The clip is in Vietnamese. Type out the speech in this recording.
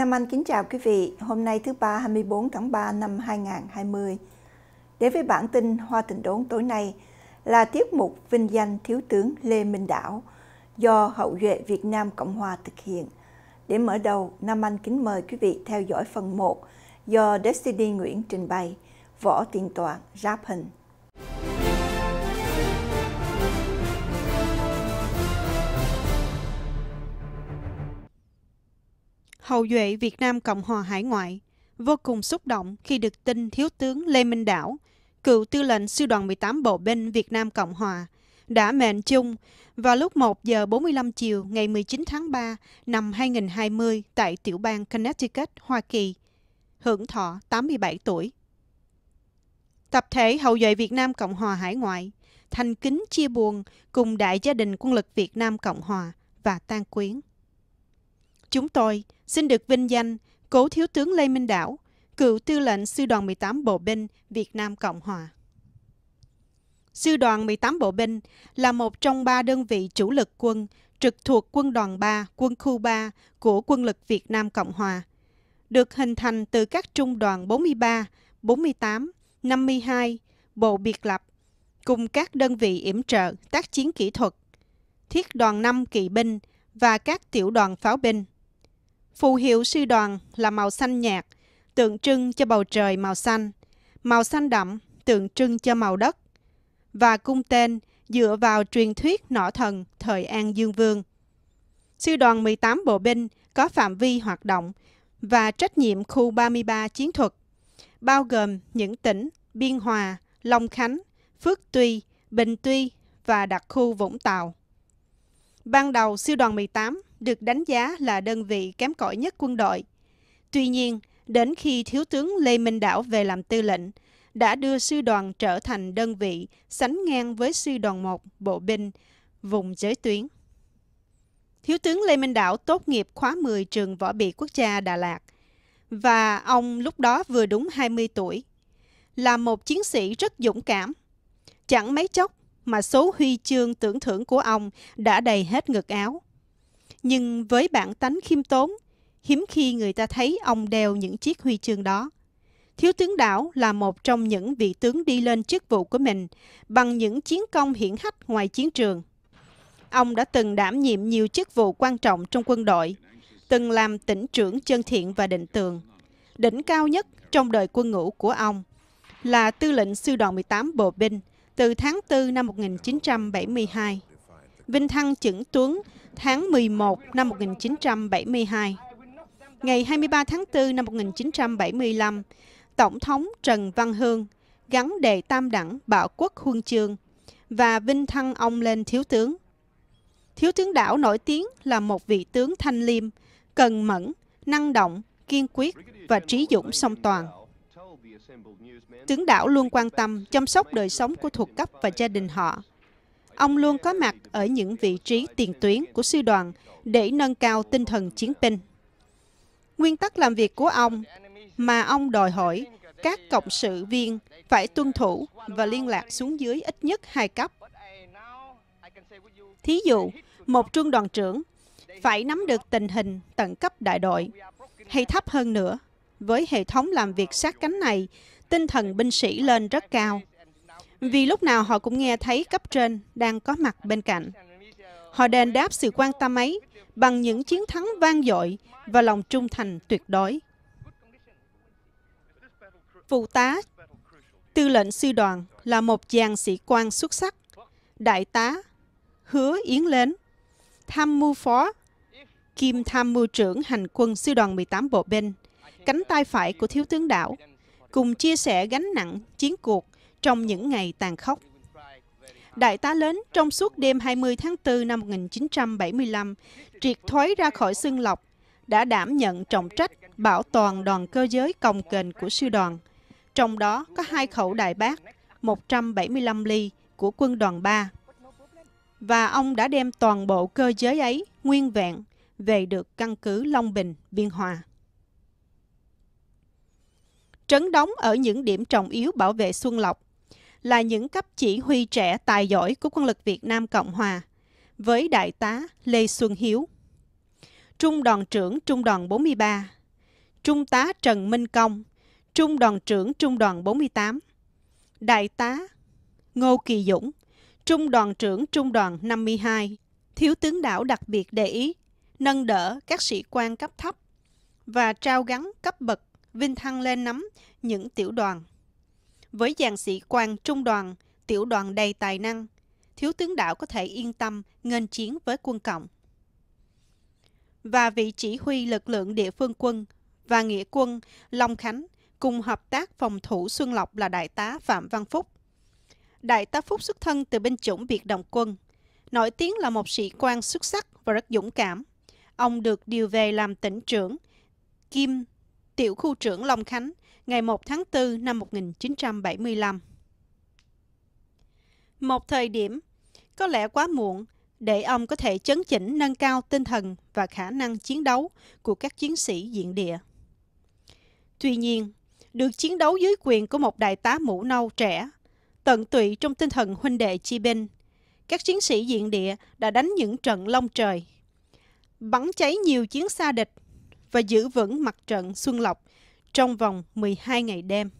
Nam Anh kính chào quý vị. Hôm nay thứ ba 24 tháng 3 năm 2020. Đến với bản tin Hoa Tình Đốn tối nay là tiết mục vinh danh Thiếu tướng Lê Minh Đảo do Hậu duệ Việt Nam Cộng Hòa thực hiện. Để mở đầu, Nam Anh kính mời quý vị theo dõi phần 1 do Destiny Nguyễn trình bày, Võ Tiền Toàn, Ráp Hình. hậu duệ Việt Nam Cộng hòa hải ngoại, vô cùng xúc động khi được tin Thiếu tướng Lê Minh Đảo, cựu tư lệnh sư đoàn 18 bộ binh Việt Nam Cộng hòa, đã mệnh chung vào lúc 1 giờ 45 chiều ngày 19 tháng 3 năm 2020 tại tiểu bang Connecticut, Hoa Kỳ, hưởng thọ 87 tuổi. Tập thể hậu duệ Việt Nam Cộng hòa hải ngoại thành kính chia buồn cùng đại gia đình quân lực Việt Nam Cộng hòa và tan quyến. Chúng tôi xin được vinh danh cố thiếu tướng Lê Minh Đảo, cựu tư lệnh sư đoàn 18 Bộ binh Việt Nam Cộng Hòa. Sư đoàn 18 Bộ binh là một trong ba đơn vị chủ lực quân trực thuộc Quân đoàn 3, Quân khu 3 của Quân lực Việt Nam Cộng Hòa, được hình thành từ các trung đoàn 43, 48, 52, Bộ Biệt lập, cùng các đơn vị yểm trợ tác chiến kỹ thuật, thiết đoàn 5 kỵ binh và các tiểu đoàn pháo binh. Phù hiệu sư đoàn là màu xanh nhạt, tượng trưng cho bầu trời màu xanh. Màu xanh đậm tượng trưng cho màu đất. Và cung tên dựa vào truyền thuyết nỏ thần thời An Dương Vương. Sư đoàn 18 bộ binh có phạm vi hoạt động và trách nhiệm khu 33 chiến thuật, bao gồm những tỉnh Biên Hòa, Long Khánh, Phước Tuy, Bình Tuy và đặc khu Vũng Tàu. Ban đầu, sư đoàn 18 được đánh giá là đơn vị kém cỏi nhất quân đội. Tuy nhiên, đến khi Thiếu tướng Lê Minh Đảo về làm tư lệnh, đã đưa sư đoàn trở thành đơn vị sánh ngang với sư đoàn 1 bộ binh vùng giới tuyến. Thiếu tướng Lê Minh Đảo tốt nghiệp khóa 10 trường Võ bị Quốc gia Đà Lạt và ông lúc đó vừa đúng 20 tuổi. Là một chiến sĩ rất dũng cảm. Chẳng mấy chốc mà số huy chương tưởng thưởng của ông đã đầy hết ngực áo nhưng với bản tánh khiêm tốn, hiếm khi người ta thấy ông đeo những chiếc huy chương đó. Thiếu tướng Đảo là một trong những vị tướng đi lên chức vụ của mình bằng những chiến công hiển hách ngoài chiến trường. Ông đã từng đảm nhiệm nhiều chức vụ quan trọng trong quân đội, từng làm tỉnh trưởng chân thiện và định tường. Đỉnh cao nhất trong đời quân ngũ của ông là tư lệnh sư đoàn 18 bộ binh từ tháng 4 năm 1972. Vinh Thăng chững tướng tháng 11 năm 1972. Ngày 23 tháng 4 năm 1975, Tổng thống Trần Văn Hương gắn đề tam đẳng bảo quốc huân chương và vinh thăng ông lên thiếu tướng. Thiếu tướng đảo nổi tiếng là một vị tướng thanh liêm, cần mẫn, năng động, kiên quyết và trí dũng song toàn. Tướng đảo luôn quan tâm, chăm sóc đời sống của thuộc cấp và gia đình họ, Ông luôn có mặt ở những vị trí tiền tuyến của sư đoàn để nâng cao tinh thần chiến binh. Nguyên tắc làm việc của ông mà ông đòi hỏi các cộng sự viên phải tuân thủ và liên lạc xuống dưới ít nhất hai cấp. Thí dụ, một trung đoàn trưởng phải nắm được tình hình tận cấp đại đội, hay thấp hơn nữa. Với hệ thống làm việc sát cánh này, tinh thần binh sĩ lên rất cao vì lúc nào họ cũng nghe thấy cấp trên đang có mặt bên cạnh. Họ đền đáp sự quan tâm ấy bằng những chiến thắng vang dội và lòng trung thành tuyệt đối. Phụ tá tư lệnh sư đoàn là một chàng sĩ quan xuất sắc, đại tá Hứa Yến Lên, tham mưu phó, kim tham mưu trưởng hành quân sư đoàn 18 bộ binh, cánh tay phải của thiếu tướng đảo, cùng chia sẻ gánh nặng chiến cuộc trong những ngày tàn khốc. Đại tá lớn trong suốt đêm 20 tháng 4 năm 1975, triệt thoái ra khỏi xương lọc, đã đảm nhận trọng trách bảo toàn đoàn cơ giới cồng kềnh của sư đoàn. Trong đó có hai khẩu đại bác 175 ly của quân đoàn 3. Và ông đã đem toàn bộ cơ giới ấy nguyên vẹn về được căn cứ Long Bình, Biên Hòa. Trấn đóng ở những điểm trọng yếu bảo vệ Xuân Lộc là những cấp chỉ huy trẻ tài giỏi của quân lực Việt Nam Cộng Hòa với Đại tá Lê Xuân Hiếu. Trung đoàn trưởng Trung đoàn 43, Trung tá Trần Minh Công, Trung đoàn trưởng Trung đoàn 48, Đại tá Ngô Kỳ Dũng, Trung đoàn trưởng Trung đoàn 52, Thiếu tướng đảo đặc biệt để ý, nâng đỡ các sĩ quan cấp thấp và trao gắn cấp bậc vinh thăng lên nắm những tiểu đoàn với dàn sĩ quan trung đoàn, tiểu đoàn đầy tài năng, thiếu tướng đảo có thể yên tâm nghênh chiến với quân Cộng. Và vị chỉ huy lực lượng địa phương quân và nghĩa quân Long Khánh cùng hợp tác phòng thủ Xuân Lộc là Đại tá Phạm Văn Phúc. Đại tá Phúc xuất thân từ binh chủng Biệt động quân, nổi tiếng là một sĩ quan xuất sắc và rất dũng cảm. Ông được điều về làm tỉnh trưởng, kim tiểu khu trưởng Long Khánh ngày 1 tháng 4 năm 1975. Một thời điểm, có lẽ quá muộn, để ông có thể chấn chỉnh nâng cao tinh thần và khả năng chiến đấu của các chiến sĩ diện địa. Tuy nhiên, được chiến đấu dưới quyền của một đại tá mũ nâu trẻ, tận tụy trong tinh thần huynh đệ chi binh, các chiến sĩ diện địa đã đánh những trận long trời, bắn cháy nhiều chiến xa địch và giữ vững mặt trận Xuân Lộc trong vòng 12 ngày đêm.